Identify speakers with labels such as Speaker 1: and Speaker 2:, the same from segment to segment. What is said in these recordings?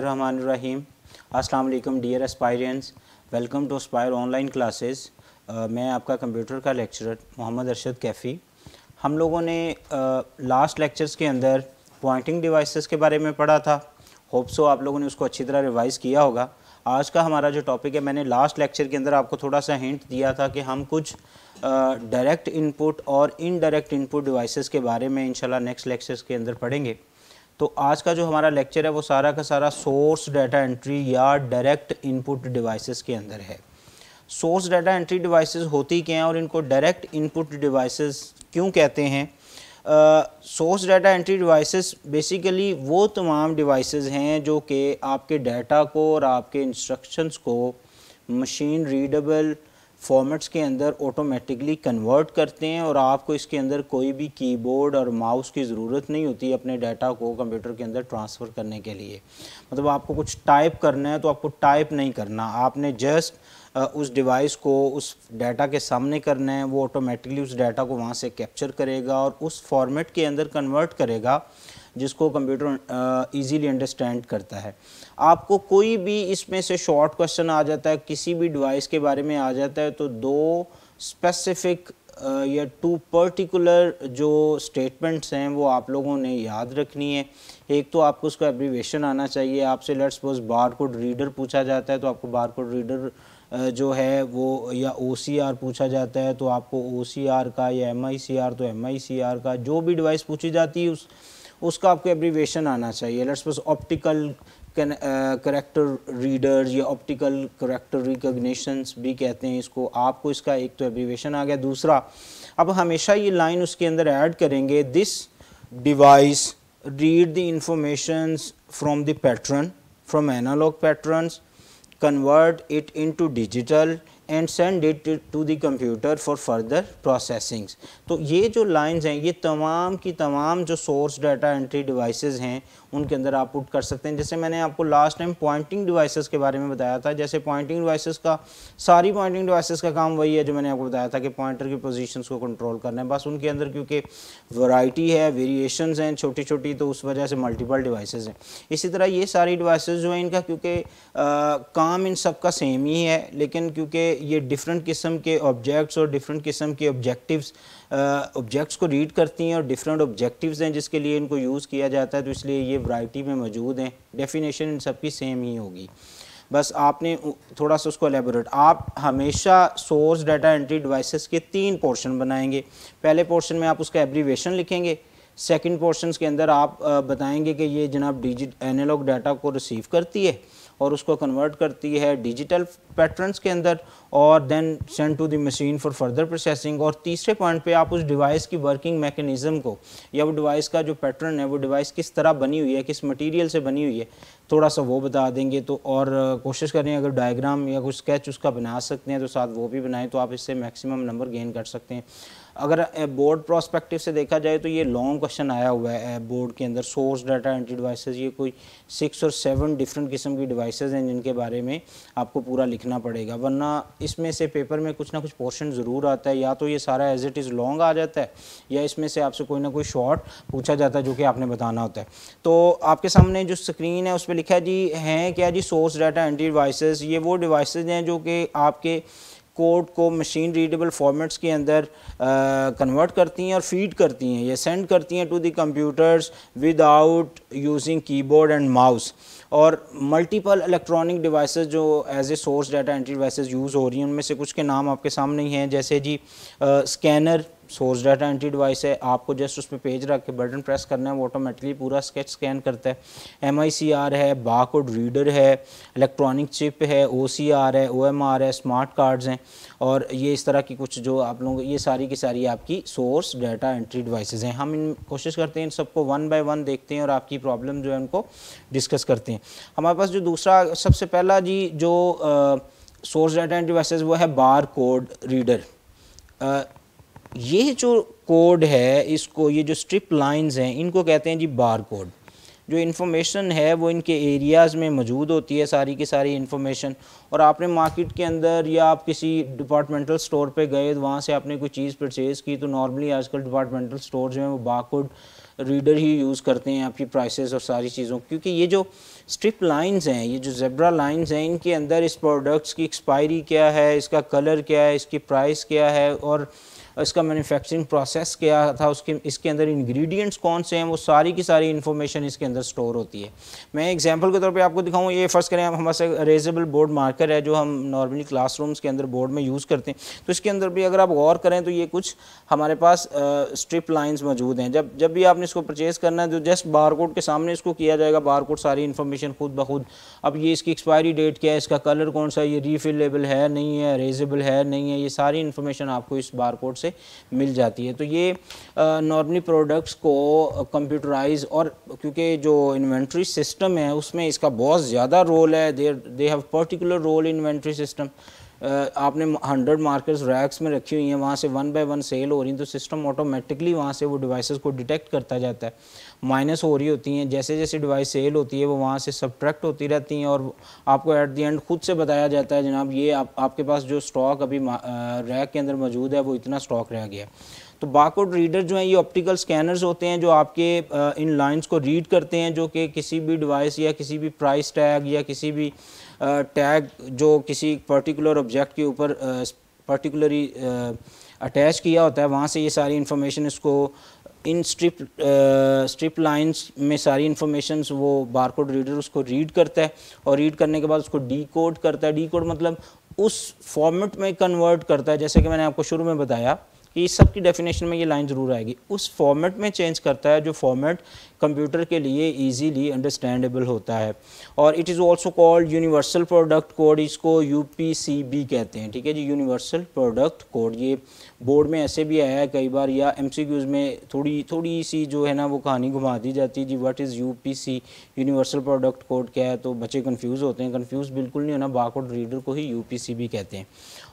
Speaker 1: बिस्मिल्लाम अस्सलाम वालेकुम dear aspirants welcome to spire online classes मैं आपका कंप्यूटर का लेक्चरर मोहम्मद अरशद कैफ़ी हम लोगों ने लास्ट uh, लेक्चर्स के अंदर पॉइंटिंग डिवाइसेस के बारे में पढ़ा था होप सो आप लोगों ने उसको अच्छी तरह रिवाइज़ किया होगा आज का हमारा जो टॉपिक है मैंने लास्ट लेक्चर के अंदर आपको थोड़ा सा हिंट दिया था कि हम कुछ डायरेक्ट uh, इनपुट और इनडायरेक्ट इनपुट डिवाइसेस के बारे में इंशाल्लाह नेक्स्ट लेक्चर्स के अंदर पढ़ेंगे तो आज का जो हमारा लेक्चर है वो सारा का सारा सोर्स डाटा एंट्री या डायरेक्ट इनपुट डिवाइसेस के अंदर है सोर्स डाटा एंट्री डिवाइसेस होती क्या हैं और इनको डायरेक्ट इनपुट डिवाइसेस क्यों कहते हैं source data entry devices basically वो तमाम डिवाइसेस हैं जो कि आपके डाटा को और आपके इंस्ट्रक्शंस को मशीन रीडेबल फॉर्मेट्स के अंदर ऑटोमेटिकली कन्वर्ट करते हैं और आपको इसके अंदर कोई भी कीबोर्ड और माउस की ज़रूरत नहीं होती अपने डाटा को कंप्यूटर के अंदर ट्रांसफ़र करने के लिए मतलब आपको कुछ टाइप करना है तो आपको टाइप नहीं करना आपने जस्ट उस डिवाइस को उस डाटा के सामने करना है वो ऑटोमेटिकली उस डाटा को वहाँ से कैप्चर करेगा और उस फॉर्मेट के अंदर कन्वर्ट करेगा जिसको कंप्यूटर इजीली अंडरस्टैंड करता है आपको कोई भी इसमें से शॉर्ट क्वेश्चन आ जाता है किसी भी डिवाइस के बारे में आ जाता है तो दो स्पेसिफिक या टू पर्टिकुलर जो स्टेटमेंट्स हैं वो आप लोगों ने याद रखनी है एक तो आपको उसका एब्रीवेशन आना चाहिए आपसे let's suppose bar code reader पूछा जाता है तो आपको बार कोड रीडर जो है वो या ओ पूछा जाता है तो आपको ओ का या एम तो एम का जो भी डिवाइस पूछी जाती है उस उसका आपको एब्रीवेशन आना चाहिए let's suppose optical character reader या ऑप्टिकल करेक्टर रिकग्निशंस भी कहते हैं इसको आपको इसका एक तो एब्रीवेशन आ गया दूसरा अब हमेशा ये लाइन उसके अंदर ऐड करेंगे this device read the information from the pattern from analogue patterns convert it into digital and send it to the computer for further processing तो ये जो लाइंस हैं ये तमाम की तमाम जो सोर्स डाटा एंट्री डिवाइसेस हैं उनके अंदर आप पुट कर सकते हैं जैसे मैंने आपको लास्ट टाइम पॉइंटिंग डिवाइसेस के बारे में बताया था जैसे पॉइंटिंग डिवाइसेस का सारी पॉइंटिंग डिवाइसेस का काम वही है जो मैंने आपको बताया था कि पॉइंटर की पोजीशंस को कंट्रोल करना है बस उनके अंदर क्योंकि वैरायटी है वेरिएशन हैं छोटी छोटी तो उस वजह से मल्टीपल डिवाइसेज़ हैं इसी तरह ये सारी डिवाइस जो है इनका क्योंकि काम इन सब का सेम ही है लेकिन क्योंकि ये डिफरेंट किस्म के ऑब्जेक्ट्स और डिफरेंट किस्म के ऑब्जेक्टिव ऑब्जेक्ट्स को रीड करती हैं और डिफरेंट ऑब्जेक्टिव्स हैं जिसके लिए इनको यूज़ किया जाता है तो इसलिए ये वैरायटी में मौजूद हैं डेफिनेशन इन सब की सेम ही होगी बस आपने थोड़ा सा उसको एलेबोरेट आप हमेशा सोर्स डाटा एंट्री डिवाइसेस के तीन पोर्शन बनाएंगे पहले पोर्शन में आप उसका एब्रीवेशन लिखेंगे सेकंड पोर्शन के अंदर आप बताएंगे कि ये जनाब डिजिट एनालॉग डाटा को रिसीव करती है और उसको कन्वर्ट करती है डिजिटल पैटर्न्स के अंदर और then send to the machine for further processing और तीसरे पॉइंट पे आप उस डिवाइस की वर्किंग मैकेनिज़्म को या वो डिवाइस का जो पैटर्न है वो डिवाइस किस तरह बनी हुई है किस मटेरियल से बनी हुई है थोड़ा सा वो बता देंगे तो और कोशिश करें अगर डायग्राम या कुछ स्केच उसका बना सकते हैं तो साथ वो भी बनाएं तो आप इससे मैक्सिमम नंबर गेन कर सकते हैं अगर बोर्ड प्रोस्पेक्टिव से देखा जाए तो ये लॉन्ग क्वेश्चन आया हुआ है बोर्ड के अंदर सोर्स डाटा एंटी डिवाइसेज ये कोई सिक्स और सेवन डिफरेंट किस्म की डिवाइसेज हैं जिनके बारे में आपको पूरा लिखना पड़ेगा वरना इसमें से पेपर में कुछ ना कुछ पोर्शन ज़रूर आता है या तो ये सारा एज इट इज़ लॉन्ग आ जाता है या इसमें से आपसे कोई ना कोई शॉर्ट पूछा जाता है जो कि आपने बताना होता है तो आपके सामने जो स्क्रीन है उस पर लिखा है जी हैं क्या जी सोर्स डाटा एंटी डिवाइसेज ये वो डिवाइसेज हैं जो कि आपके कोड को मशीन रीडेबल फॉर्मेट्स के अंदर कन्वर्ट करती हैं और फीड करती हैं ये सेंड करती हैं to the computers without using keyboard and mouse और मल्टीपल इलेक्ट्रॉनिक डिवाइसेस जो as a source data entry devices use हो रही हैं उनमें से कुछ के नाम आपके सामने ही हैं जैसे जी scanner uh, source data entry device है आपको जस्ट उस पर पेज रख के बटन प्रेस करना है वो ऑटोमेटिकली पूरा स्केच स्कैन करता है एम आई सी आर है बारकोड रीडर है इलेक्ट्रॉनिक चिप है ओ सी आर है ओ एम आर है स्मार्ट कार्ड्स हैं और ये इस तरह की कुछ जो आप लोगों ये सारी की सारी आपकी सोर्स डाटा एंट्री डिवाइसेज हैं हम इन कोशिश करते हैं इन सबको वन बाय वन देखते हैं और आपकी प्रॉब्लम जो है उनको डिस्कस करते हैं हमारे पास जो दूसरा सबसे पहला जी जो सोर्स डाटा एंट्री डिवाइसेज वो है बार कोड रीडर ये जो कोड है इसको ये जो स्ट्रिप लाइंस हैं इनको कहते हैं जी बार कोड जो इन्फॉर्मेशन है वो इनके एरियाज़ में मौजूद होती है सारी की सारी इन्फॉर्मेशन और आपने मार्केट के अंदर या आप किसी डिपार्टमेंटल स्टोर पे गए वहाँ से आपने कोई चीज़ परचेज़ की तो नॉर्मली आजकल डिपार्टमेंटल स्टोर जो हैं वो बारकोड रीडर ही यूज़ करते हैं आपकी प्राइसेस और सारी चीज़ों क्योंकि ये जो स्ट्रिप लाइंस हैं ये जो जेब्रा लाइंस हैं इनके अंदर इस प्रोडक्ट्स की एक्सपायरी क्या है इसका कलर क्या है इसकी प्राइस क्या है और इसका मैन्युफैक्चरिंग प्रोसेस क्या था उसके इसके अंदर इंग्रेडिएंट्स कौन से हैं वो सारी की सारी इन्फॉर्मेशन इसके अंदर स्टोर होती है मैं एग्जांपल के तौर पे आपको दिखाऊं ये फर्स्ट करें आप हमारे रेजेबल बोर्ड मार्कर है जो हम नॉर्मली क्लासरूम्स के अंदर बोर्ड में यूज़ करते हैं तो इसके अंदर भी अगर आप गौर करें तो ये कुछ हमारे पास स्ट्रिप लाइन्स मौजूद हैं जब जब भी आपने इसको परचेज़ करना है तो जस्ट बार के सामने इसको किया जाएगा बार सारी इन्फॉर्मेशन खुद ब खुद अब ये इसकी एक्सपायरी डेट क्या है इसका कलर कौन सा ये रीफिलेबल है नहीं है रेजेबल है नहीं है ये सारी इन्फॉर्मेशन आपको इस बार से मिल जाती है तो ये नॉर्मली प्रोडक्ट्स को कंप्यूटराइज और क्योंकि जो इन्वेंट्री सिस्टम है उसमें इसका बहुत ज़्यादा रोल है they they have particular role inventory system आपने हंड्रेड मार्कर्स रैक्स में रखी हुई हैं वहाँ से वन बाय वन सेल हो रही हैं तो सिस्टम ऑटोमेटिकली वहाँ से वो डिवाइसेस को डिटेक्ट करता जाता है माइनस हो रही होती हैं जैसे जैसे डिवाइस सेल होती है वो वहाँ से सब्ट्रैक्ट होती रहती हैं और आपको एट दी एंड खुद से बताया जाता है जनाब ये आप, आपके पास जो स्टॉक अभी रैक के अंदर मौजूद है वो इतना स्टॉक रह गया तो बाकोड रीडर जो हैं ये ऑप्टिकल स्कैनर्स होते हैं जो आपके इन लाइंस को रीड करते हैं जो कि किसी भी डिवाइस या किसी भी प्राइस टैग या किसी भी टैग जो किसी पर्टिकुलर ऑब्जेक्ट के ऊपर पर्टिकुलरली अटैच किया होता है वहाँ से ये सारी इन्फॉर्मेशन इसको इन स्ट्रिप स्ट्रिप लाइंस में सारी इन्फॉर्मेशन वो बारकोड रीडर उसको रीड करता है और रीड करने के बाद उसको डी कोड करता है डी कोड मतलब उस फॉर्मेट में कन्वर्ट करता है जैसे कि मैंने आपको शुरू में बताया कि इस सब की डेफिनेशन में ये लाइन ज़रूर आएगी उस फॉर्मेट में चेंज करता है जो फॉर्मेट कंप्यूटर के लिए ईजीली अंडरस्टैंडेबल होता है और it is also called universal product code इसको यू कहते हैं ठीक है जी यूनिवर्सल प्रोडक्ट कोड ये बोर्ड में ऐसे भी आया है कई बार या एम में थोड़ी थोड़ी सी जो है ना वो कहानी घुमा दी जाती है जी what is U universal product code क्या है तो बच्चे कन्फ्यूज़ होते हैं कन्फ्यूज़ बिल्कुल नहीं होना बाकोड रीडर को ही यू कहते हैं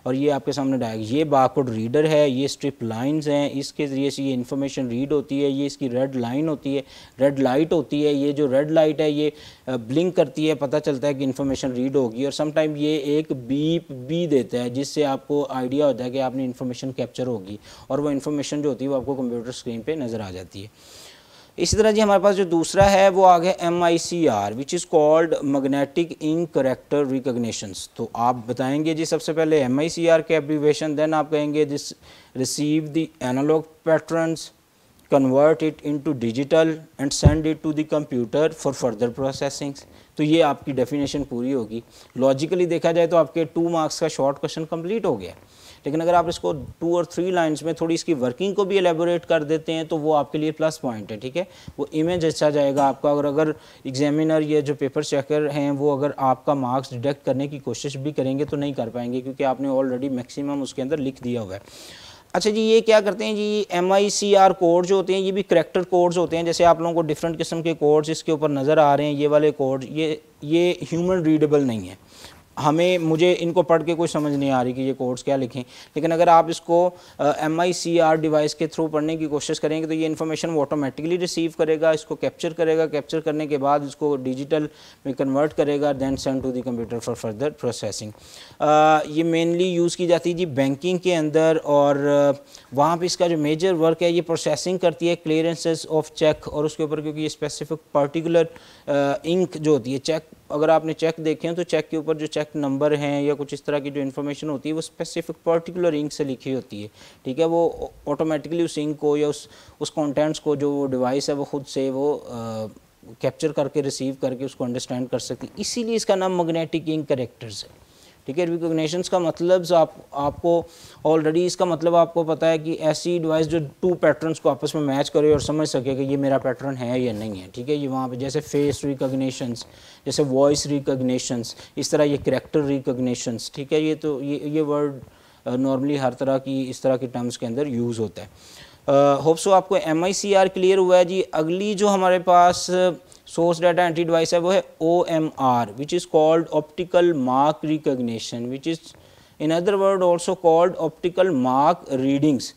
Speaker 1: और ये आपके सामने डायग ये बाकोड रीडर है ये स्ट्रिप लाइन्स हैं इसके ज़रिए से ये इन्फॉर्मेशन रीड होती है ये इसकी रेड लाइन होती है रेड लाइट होती है ये जो रेड लाइट है ये ब्लिंक करती है पता चलता है कि इन्फॉर्मेशन रीड होगी और समटाइम ये एक बीप भी देता है जिससे आपको आइडिया होता है कि आपने इन्फॉर्मेशन कैप्चर होगी और वो इन्फॉर्मेशन जो होती है वो आपको कंप्यूटर स्क्रीन पर नज़र आ जाती है इसी तरह जी हमारे पास जो दूसरा है वो आ गया M I C R which is called magnetic ink character recognitions तो आप बताएंगे जी सबसे पहले एम आई सी आर के एप्रीवेशन देन आप कहेंगे this receive the analog patterns it into digital and send it to the computer for further processing तो ये आपकी डेफिनेशन पूरी होगी लॉजिकली देखा जाए तो आपके टू मार्क्स का शॉर्ट क्वेश्चन कम्प्लीट हो गया लेकिन अगर आप इसको टू और थ्री लाइंस में थोड़ी इसकी वर्किंग को भी एलेबोरेट कर देते हैं तो वो आपके लिए प्लस पॉइंट है ठीक है वो इमेज अच्छा जाएगा आपका और अगर एग्जामिनर या जो पेपर चेकर हैं वो अगर आपका मार्क्स डिडक्ट करने की कोशिश भी करेंगे तो नहीं कर पाएंगे क्योंकि आपने ऑलरेडी मैक्सिमम उसके अंदर लिख दिया हुआ है अच्छा जी ये क्या करते हैं जी M I C R code जो होते हैं ये भी करेक्टर कोड्स होते हैं जैसे आप लोगों को डिफरेंट किस्म के कोड्स इसके ऊपर नज़र आ रहे हैं ये वाले कोड ये ये ह्यूमन रीडेबल नहीं है हमें मुझे इनको पढ़ के कोई समझ नहीं आ रही कि ये कोड्स क्या लिखें लेकिन अगर आप इसको M I C R device के थ्रू पढ़ने की कोशिश करेंगे तो ये इन्फॉर्मेशन वो ऑटोमेटिकली रिसीव करेगा इसको कैप्चर करेगा कैप्चर करने के बाद इसको डिजिटल में कन्वर्ट करेगा then send to the computer for further processing ये मेनली यूज़ की जाती है जी बैंकिंग के अंदर और वहाँ पर इसका जो मेजर वर्क है ये प्रोसेसिंग करती है क्लियरेंसेस ऑफ चेक और उसके ऊपर क्योंकि ये स्पेसिफिक पर्टिकुलर इंक जो होती है चेक अगर आपने चेक देखें तो चेक के ऊपर जो चेक नंबर हैं या कुछ इस तरह की जो इन्फॉर्मेशन होती है वो स्पेसिफिक पर्टिकुलर इंक से लिखी होती है ठीक है वो ऑटोमेटिकली उस इंक को या उस उस कॉन्टेंट्स को जो डिवाइस है वो ख़ुद से वो कैप्चर करके रिसीव करके उसको अंडरस्टैंड कर सकती है इसीलिए इसका नाम मैग्नेटिक इंक करेक्टर्स है ठीक है रिकोगनीशन का मतलब आप आपको ऑलरेडी इसका मतलब आपको पता है कि ऐसी डिवाइस जो टू पैटर्न्स को आपस में मैच करे और समझ सके कि ये मेरा पैटर्न है या नहीं है ठीक है ये वहाँ पे जैसे फेस रिकोगनीशंस जैसे वॉइस रिकोगनीशंस इस तरह ये करेक्टर रिकोगनीशंस ठीक है ये तो ये ये वर्ड नॉर्मली हर तरह की इस तरह के टर्म्स के अंदर यूज़ होता है होप्सो uh, आपको M I C R clear हुआ है जी अगली जो हमारे पास सोर्स डाटा एंट्री डिवाइस है वो है O M R which is called optical mark recognition which is in other word also called optical mark readings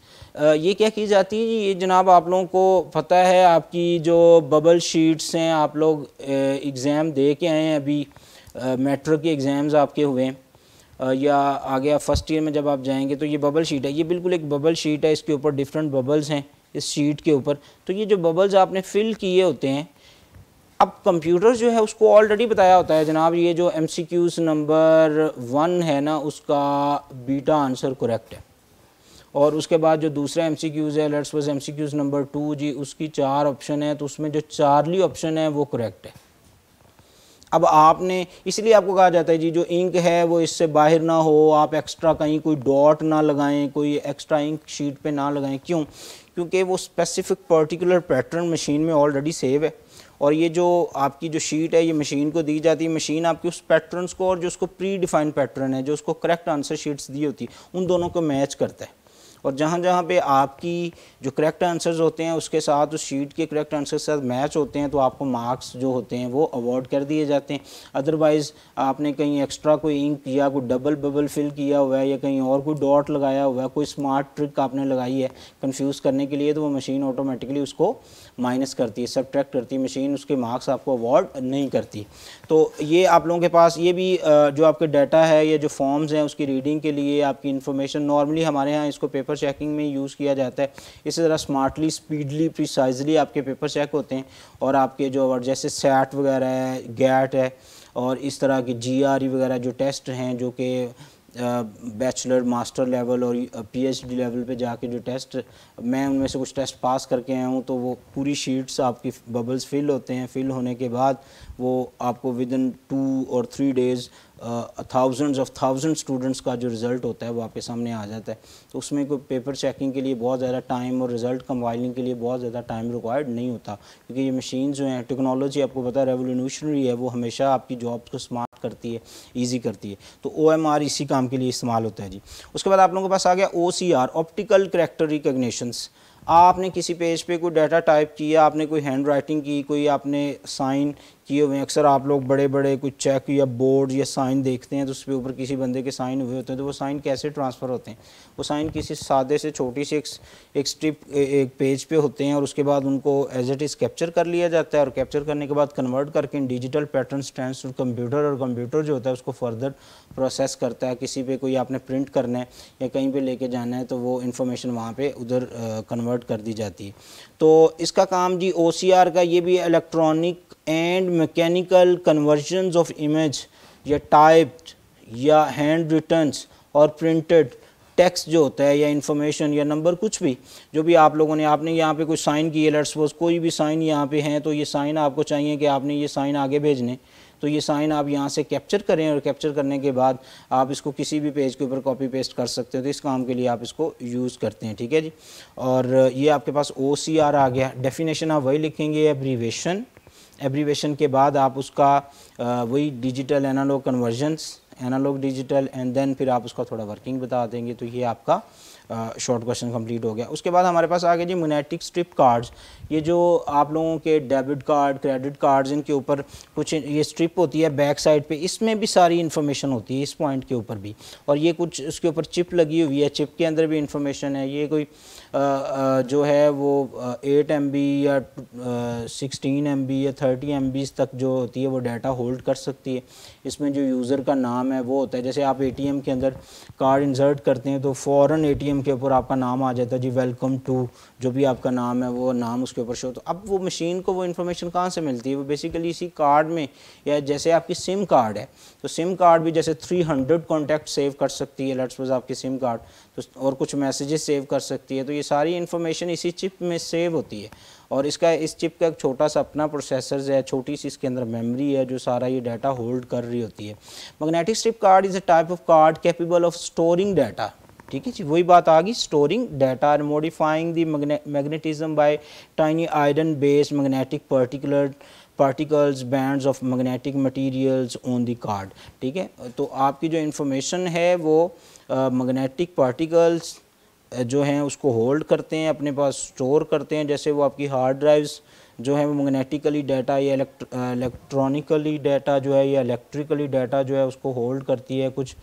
Speaker 1: ये क्या की जाती है ये जनाब आप लोगों को पता है आपकी जो बबल शीट्स हैं आप लोग एग्ज़ाम दे के आए हैं अभी मेट्रो के एग्ज़ाम्स आपके हुए हैं या आगे आप फर्स्ट ईयर में जब आप जाएंगे तो ये बबल शीट है ये बिल्कुल एक बबल शीट है इसके ऊपर डिफरेंट बबल्स हैं इस शीट के ऊपर तो ये जो बबल्स आपने फिल किए होते हैं अब कंप्यूटर जो है उसको ऑलरेडी बताया होता है जनाब ये जो M C Qs number one है ना उसका बीटा आंसर करेक्ट है और उसके बाद जो दूसरा एम सी क्यूज़ है let's was M C Qs number two जी उसकी चार ऑप्शन है तो उसमें जो चार्ली ऑप्शन है वो करेक्ट है अब आपने इसलिए आपको कहा जाता है जी जो इंक है वो इससे बाहर ना हो आप एक्स्ट्रा कहीं कोई डॉट ना लगाएं कोई एक्स्ट्रा इंक शीट पे ना लगाएं क्यों क्योंकि वो स्पेसिफिक पर्टिकुलर पैटर्न मशीन में ऑलरेडी सेव है और ये जो आपकी जो शीट है ये मशीन को दी जाती है मशीन आपकी उस पैटर्न्स को और जो उसको प्री डिफाइंड पैटर्न है जो उसको करेक्ट आंसर शीट्स दी होती है उन दोनों को मैच करता है और जहाँ जहाँ पे आपकी जो करेक्ट आंसर्स होते हैं उसके साथ उस शीट के करेक्ट आंसर के साथ मैच होते हैं तो आपको मार्क्स जो होते हैं वो अवॉर्ड कर दिए जाते हैं अदरवाइज़ आपने कहीं एक्स्ट्रा कोई इंक किया कोई डबल बबल फिल किया हुआ है या कहीं और कोई डॉट लगाया हुआ है कोई स्मार्ट ट्रिक आपने लगाई है कन्फ्यूज़ करने के लिए तो वो मशीन ऑटोमेटिकली उसको माइनस करती है सब्ट्रैक्ट करती है मशीन उसके मार्क्स आपको अवॉर्ड नहीं करती तो ये आप लोगों के पास ये भी जो आपके डाटा है या जो फॉर्म्स हैं उसकी रीडिंग के लिए आपकी इन्फॉर्मेशन नॉर्मली हमारे यहाँ इसको पेपर पेपर चेकिंग में यूज़ किया जाता है इसे ज़रा स्मार्टली स्पीडली प्रिसाइजली आपके पेपर चेक होते हैं और आपके जो जैसे सैट वगैरह है गैट है और इस तरह के जी आर e वगैरह जो टेस्ट हैं जो कि बैचलर मास्टर लेवल और पीएचडी लेवल पे जाके जो टेस्ट मैं उनमें से कुछ टेस्ट पास करके आया हूँ तो वो पूरी शीट्स आपकी बबल्स फिल होते हैं फिल होने के बाद वो आपको विद इन टू और three days thousands of thousand students का जो रिज़ल्ट होता है वो आपके सामने आ जाता है तो उसमें कोई पेपर चेकिंग के लिए बहुत ज़्यादा टाइम और रिज़ल्ट कंपाइलिंग के लिए बहुत ज़्यादा टाइम रिक्वायर्ड नहीं होता क्योंकि ये मशीन जो हैं टेक्नोलॉजी आपको पता है रेवोल्यूशनरी है वो हमेशा आपकी जॉब को स्मार्ट करती है ईजी करती है तो ओ एम आर इसी काम के लिए इस्तेमाल होता है जी उसके बाद आप लोगों के पास आ गया O C R optical character recognitions आपने किसी पेज पे कोई डाटा टाइप किया आपने कोई हैंड राइटिंग की कोई आपने साइन किए हुए हैं अक्सर आप लोग बड़े बड़े कुछ चेक या बोर्ड या साइन देखते हैं तो उसके ऊपर किसी बंदे के साइन हुए होते हैं तो वो साइन कैसे ट्रांसफ़र होते हैं वो साइन किसी सादे से छोटी सी एक, एक स्ट्रिप एक पेज पे होते हैं और उसके बाद उनको एज इट इज़ कैप्चर कर लिया जाता है और कैप्चर करने के बाद कन्वर्ट करके इन डिजिटल पैटर्न ट्रांस कंप्यूटर और कंप्यूटर जो होता है उसको फर्दर प्रोसेस करता है किसी पर कोई आपने प्रिंट करना है या कहीं पर लेके जाना है तो वो इन्फॉर्मेशन वहाँ पर उधर कन्वर्ट कर दी जाती है तो इसका काम जी ओ का ये भी electronic and mechanical conversion of image या टाइप या हैंड रिटर्न और प्रिंटेड टेक्स्ट जो होता है या इन्फॉर्मेशन या नंबर कुछ भी जो भी आप लोगों ने आपने यहाँ पे कुछ साइन किए लेट्स सपोज कोई भी साइन यहाँ पे हैं तो ये साइन आपको चाहिए कि आपने ये साइन आगे भेजने तो ये साइन आप यहाँ से कैप्चर करें और कैप्चर करने के बाद आप इसको किसी भी पेज के ऊपर कॉपी पेस्ट कर सकते हो तो इस काम के लिए आप इसको यूज़ करते हैं ठीक है जी और ये आपके पास ओ आ गया डेफिनेशन आप वही लिखेंगे एब्रीवेशन एब्रीवेशन के बाद आप उसका वही digital analog conversions analog digital and then फिर आप उसका थोड़ा वर्किंग बता देंगे तो ये आपका शॉर्ट क्वेश्चन कंप्लीट हो गया उसके बाद हमारे पास आ गए जी मोनेटिक स्ट्रिप कार्ड्स ये जो आप लोगों के डेबिट कार्ड क्रेडिट कार्ड्स इनके ऊपर कुछ ये स्ट्रिप होती है बैक साइड पे इसमें भी सारी इन्फॉर्मेशन होती है इस पॉइंट के ऊपर भी और ये कुछ उसके ऊपर चिप लगी हुई है चिप के अंदर भी इंफॉर्मेशन है ये कोई जो है वो एट एम या सिक्सटीन एम या थर्टी एम तक जो होती है वो डाटा होल्ड कर सकती है इसमें जो यूज़र का नाम है वो होता है जैसे आप ए के अंदर कार्ड इंसर्ट करते हैं तो फ़ौर ए के ऊपर आपका नाम आ जाता है जी वेलकम टू जो भी आपका नाम है वो नाम उसके ऊपर शो तो अब वो मशीन को वो इन्फॉर्मेशन कहाँ से मिलती है वो बेसिकली इसी कार्ड में या जैसे आपकी सिम कार्ड है तो सिम कार्ड भी जैसे 300 कॉन्टैक्ट सेव कर सकती है लेट्स सपोज आपकी सिम कार्ड तो और कुछ मैसेजेस सेव कर सकती है तो ये सारी इन्फॉर्मेशन इसी चिप में सेव होती है और इसका इस चिप का एक छोटा सा अपना प्रोसेसर है छोटी सी इसके अंदर मेमोरी है जो सारा ये डाटा होल्ड कर रही होती है magnetic strip card is a type of card capable of storing data ठीक है जी वही बात आ गई storing data and modifying the magnetism by tiny iron based magnetic particular particles bands of magnetic materials on the card ठीक है तो आपकी जो इन्फॉर्मेशन है वो मैग्नेटिक पार्टिकल्स जो हैं उसको होल्ड करते हैं अपने पास स्टोर करते हैं जैसे वो आपकी हार्ड ड्राइव्स जो है वो मैग्नेटिकली डाटा या इलेक्ट्रॉनिकली डाटा जो है या इलेक्ट्रिकली डाटा जो है उसको होल्ड करती है कुछ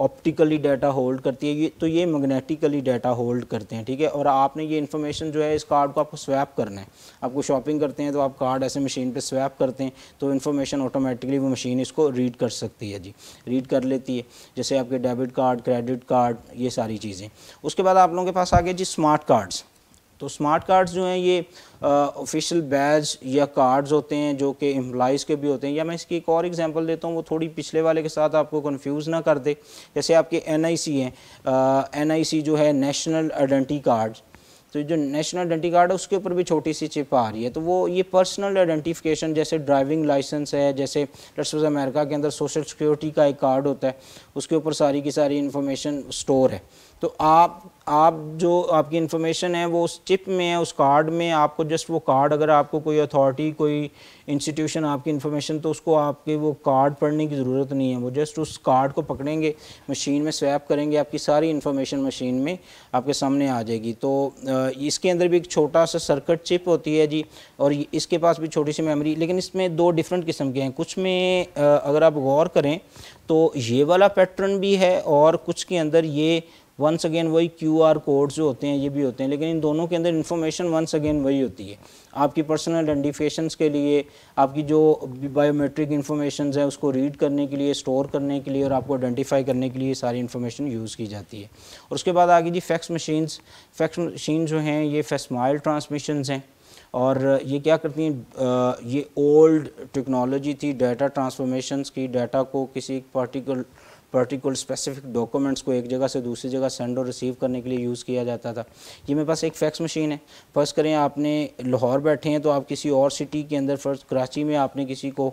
Speaker 1: ऑप्टिकली डाटा होल्ड करती है ये तो ये मैग्नेटिकली डाटा होल्ड करते हैं ठीक है और आपने ये इन्फॉर्मेशन जो है इस कार्ड को आपको स्वैप करना है आपको शॉपिंग करते हैं तो आप कार्ड ऐसे मशीन पर स्वैप करते हैं तो इन्फॉर्मेशन ऑटोमेटिकली वो मशीन इसको रीड कर सकती है जी रीड कर लेती है जैसे आपके डेबिट कार्ड क्रेडिट कार्ड ये सारी चीज़ें उसके बाद आप लोगों के पास आ गया जी स्मार्ट कार्ड्स तो स्मार्ट कार्ड्स जो हैं ये ऑफिशियल बैज या कार्ड्स होते हैं जो कि एम्प्लॉज़ के भी होते हैं या मैं इसकी एक और एग्जांपल देता हूँ वो थोड़ी पिछले वाले के साथ आपको कंफ्यूज ना कर दे जैसे आपके एनआईसी हैं एनआईसी जो है नेशनल आइडेंटी कार्ड तो जो नेशनल आइडेंटी कार्ड है उसके ऊपर भी छोटी सी चिप आ रही है तो वो ये पर्सनल आइडेंटिफिकेशन जैसे ड्राइविंग लाइसेंस है जैसे अमेरिका के अंदर सोशल सिक्योरिटी का एक कार्ड होता है उसके ऊपर सारी की सारी इन्फॉर्मेशन स्टोर है तो आप आप जो आपकी इन्फॉर्मेशन है वो उस चिप में है उस कार्ड में आपको जस्ट वो कार्ड अगर आपको कोई अथॉरिटी कोई इंस्टीट्यूशन आपकी इन्फॉर्मेशन तो उसको आपके वो कार्ड पढ़ने की ज़रूरत नहीं है वो जस्ट उस कार्ड को पकड़ेंगे मशीन में स्वैप करेंगे आपकी सारी इन्फॉर्मेशन मशीन में आपके सामने आ जाएगी तो इसके अंदर भी एक छोटा सा सर्कट चिप होती है जी और इसके पास भी छोटी सी मेमरी लेकिन इसमें दो डिफरेंट किस्म के हैं कुछ में अगर आप गौर करें तो ये वाला पैटर्न भी है और कुछ के अंदर ये वंस अगेन वही क्यू आर कोड जो होते हैं ये भी होते हैं लेकिन इन दोनों के अंदर इन्फॉर्मेशन वंस अगेन वही होती है आपकी पर्सनल आइडेंटिफिकेशन के लिए आपकी जो बायोमेट्रिक इन्फॉर्मेशन है उसको रीड करने के लिए स्टोर करने के लिए और आपको आइडेंटिफाई करने के लिए सारी इन्फॉर्मेशन यूज़ की जाती है और उसके बाद आगे जी फैक्स मशीन्स फैक्स मशीन जो हैं ये फेस्माइल ट्रांसमिशन हैं और ये क्या करती हैं ये ओल्ड टेक्नोलॉजी थी डाटा ट्रांसफॉर्मेशन की डाटा को किसी पार्टिकुलर पर्टिकुलर स्पेसिफिक डॉक्यूमेंट्स को एक जगह से दूसरी जगह सेंड और रिसीव करने के लिए यूज़ किया जाता था ये मेरे पास एक फैक्स मशीन है फर्ज करें आपने लाहौर बैठे हैं तो आप किसी और सिटी के अंदर फर्ज कराची में आपने किसी को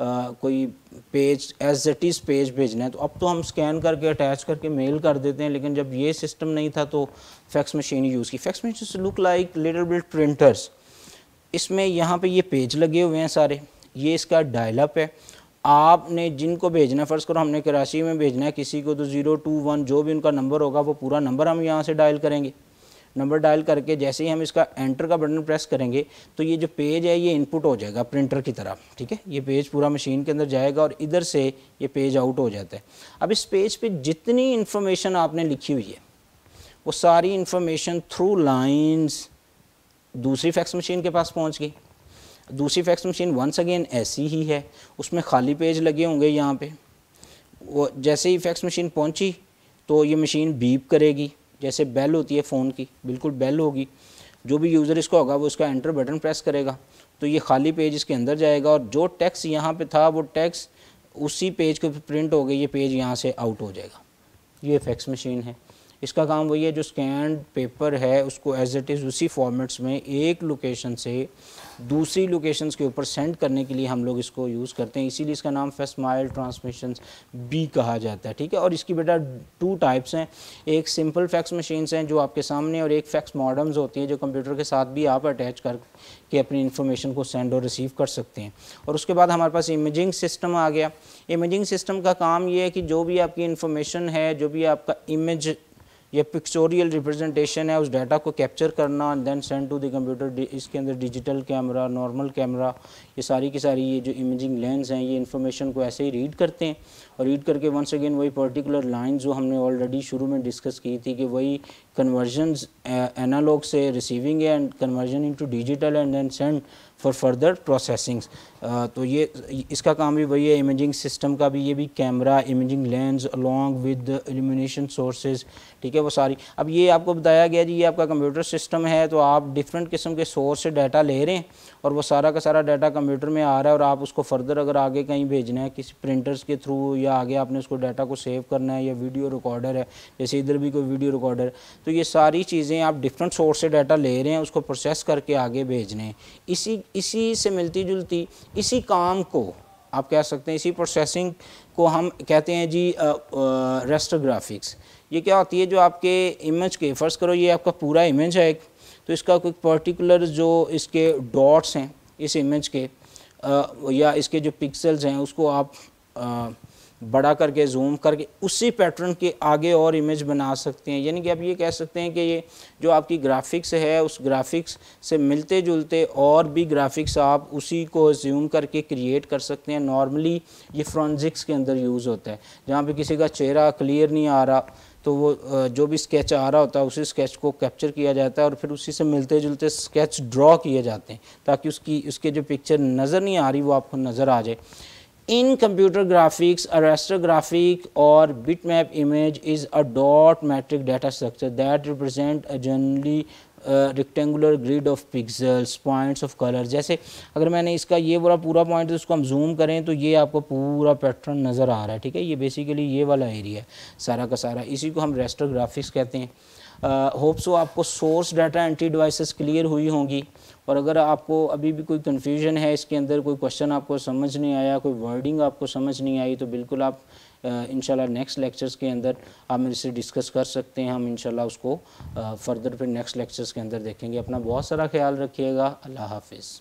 Speaker 1: आ, कोई page as it is page भेजना है तो अब तो हम स्कैन करके अटैच करके मेल कर देते हैं लेकिन जब ये सिस्टम नहीं था तो फैक्स मशीन यूज़ की fax machine look like little build printers इसमें यहाँ पे ये पेज लगे हुए हैं सारे ये इसका डायलप है आपने जिनको भेजना फ़र्ज़ करो हमने कराची में भेजना है किसी को तो ज़ीरो टू वन जो भी उनका नंबर होगा वो पूरा नंबर हम यहाँ से डायल करेंगे नंबर डायल करके जैसे ही हम इसका एंटर का बटन प्रेस करेंगे तो ये जो पेज है ये इनपुट हो जाएगा प्रिंटर की तरफ ठीक है ये पेज पूरा मशीन के अंदर जाएगा और इधर से ये पेज आउट हो जाता है अब इस पेज पे जितनी इन्फॉर्मेशन आपने लिखी हुई है वो सारी इन्फॉर्मेशन थ्रू लाइन्स दूसरी फैक्स मशीन के पास पहुँच गई दूसरी फैक्स मशीन वंस अगेन ऐसी ही है उसमें खाली पेज लगे होंगे यहाँ पे वो जैसे ही फैक्स मशीन पहुँची तो ये मशीन बीप करेगी जैसे बेल होती है फ़ोन की बिल्कुल बेल होगी जो भी यूज़र इसको होगा वो इसका एंटर बटन प्रेस करेगा तो ये खाली पेज इसके अंदर जाएगा और जो टैक्स यहाँ पर था वो टैक्स उसी पेज को प्रिंट हो गई ये पेज यहाँ से आउट हो जाएगा ये फैक्स मशीन है इसका काम वही है जो स्कैंड पेपर है उसको एज इट इज़ उसी फॉर्मेट्स में एक लोकेशन से दूसरी लोकेशंस के ऊपर सेंड करने के लिए हम लोग इसको यूज़ करते हैं इसीलिए इसका नाम फर्स्ट माइल ट्रांसमिशन बी कहा जाता है ठीक है और इसकी बेटा टू टाइप्स हैं एक सिंपल फैक्स मशीन्स हैं जो आपके सामने और एक फैक्स मॉडर्म्स होती हैं जो कंप्यूटर के साथ भी आप अटैच करके अपनी इन्फॉर्मेशन को सेंड और रिसीव कर सकते हैं और उसके बाद हमारे पास इमेजिंग सिस्टम आ गया इमेजिंग सिस्टम का काम ये है कि जो भी आपकी इन्फॉर्मेशन है जो भी आपका इमेज ये पिक्चोरियल रिप्रेजेंटेशन है उस डाटा को कैप्चर करना and then send to the computer इसके अंदर डिजिटल कैमरा नॉर्मल कैमरा ये सारी की सारी ये जो इमेजिंग लेंस हैं ये इन्फॉर्मेशन को ऐसे ही रीड करते हैं और रीड करके वंस अगेन वही पर्टिकुलर लाइन जो हमने ऑलरेडी शुरू में डिस्कस की थी कि वही कन्वर्जन एनालॉग से रिसीविंग है and conversion in digital and then send for further processing तो ये इसका काम भी वही है इमेजिंग सिस्टम का भी ये भी camera imaging lens along with elimination sources ठीक है वो सारी अब ये आपको बताया गया जी ये आपका कंप्यूटर सिस्टम है तो आप डिफरेंट किस्म के सोर्स से डाटा ले रहे हैं और वो सारा का सारा डाटा कंप्यूटर में आ रहा है और आप उसको फर्दर अगर आगे कहीं भेजना है किसी प्रिंटर्स के थ्रू या आगे आपने उसको डाटा को सेव करना है या वीडियो रिकॉर्डर है जैसे इधर भी कोई वीडियो रिकॉर्डर तो ये सारी चीज़ें आप डिफरेंट सोर्स से डाटा ले रहे हैं उसको प्रोसेस करके आगे भेज रहे हैं इसी इसी से मिलती जुलती इसी काम को आप कह सकते हैं इसी प्रोसेसिंग को हम कहते हैं जी रेस्टर ग्राफिक्स ये क्या होती है जो आपके इमेज के फ़र्स्ट करो ये आपका पूरा इमेज है एक तो इसका कोई पर्टिकुलर जो इसके डॉट्स हैं इस इमेज के आ, या इसके जो पिक्सल्स हैं उसको आप बड़ा करके जूम करके उसी पैटर्न के आगे और इमेज बना सकते हैं यानी कि आप ये कह सकते हैं कि ये जो आपकी ग्राफिक्स है उस ग्राफिक्स से मिलते जुलते और भी ग्राफिक्स आप उसी को जूम करके क्रिएट कर सकते हैं नॉर्मली ये फ्रॉन्जिक्स के अंदर यूज़ होता है जहाँ पे किसी का चेहरा क्लियर नहीं आ रहा तो वो जो भी स्केच आ रहा होता है उसी स्केच को कैप्चर किया जाता है और फिर उसी से मिलते जुलते स्केच ड्रॉ किए जाते हैं ताकि उसकी उसके जो पिक्चर नज़र नहीं आ रही वो आपको नज़र आ जाए इन कंप्यूटर ग्राफिक्स a और graphic or bitmap image is a dot matrix data structure that represent a rectangular grid of pixels points of colour जैसे अगर मैंने इसका ये वाला पूरा पॉइंट उसको हम जूम करें तो ये आपको पूरा पैटर्न नज़र आ रहा है ठीक है ये बेसिकली ये वाला एरिया है सारा का सारा इसी को हम रेस्ट्रोग्राफिक्स कहते हैं होप सो आपको source data entry devices clear हुई होंगी और अगर आपको अभी भी कोई कन्फ्यूजन है इसके अंदर कोई क्वेश्चन आपको समझ नहीं आया कोई वर्डिंग आपको समझ नहीं आई तो बिल्कुल आप इंशाल्लाह नेक्स्ट लेक्चर्स के अंदर आप मेरे से डिस्कस कर सकते हैं हम इंशाल्लाह उसको फर्दर फिर नेक्स्ट लेक्चर्स के अंदर देखेंगे अपना बहुत सारा ख्याल रखिएगा अल्लाह हाफिज़